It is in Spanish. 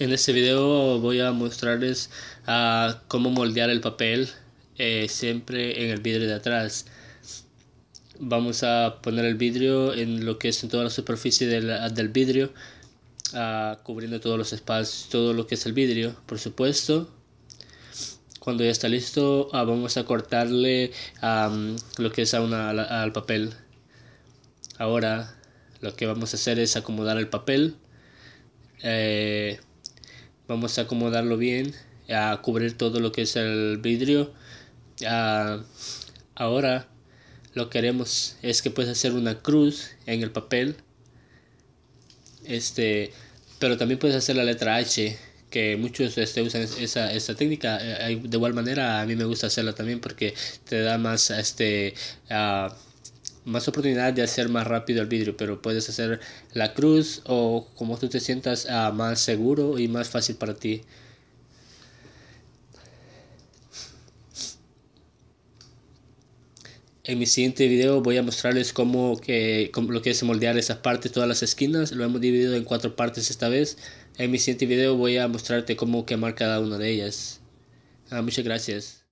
En este video voy a mostrarles ah, cómo moldear el papel eh, siempre en el vidrio de atrás. Vamos a poner el vidrio en lo que es en toda la superficie del, vidrio, ah, cubriendo todos los espacios, todo lo que es el vidrio, por supuesto. Cuando ya está listo, ah, vamos a cortarle lo que es a al papel. Ahora lo que vamos a hacer es acomodar el papel. Eh, vamos a acomodarlo bien, a cubrir todo lo que es el vidrio. Ah, ahora lo que haremos es que puedes hacer una cruz en el papel. Este, pero también puedes hacer la letra H, que muchos este, usan esa, técnica. Eh, de igual manera, a mí me gusta hacerla también porque te da más este, ah, más oportunidad de hacer más rápido el vidrio, pero puedes hacer la cruz o como tú te sientas ah, más seguro y más fácil para ti. En mi siguiente video voy a mostrarles cómo, que, lo que es moldear esas partes, todas las esquinas. Lo hemos dividido en cuatro partes esta vez. En mi siguiente video voy a mostrarte cómo quemar cada una de ellas. Ah, muchas gracias.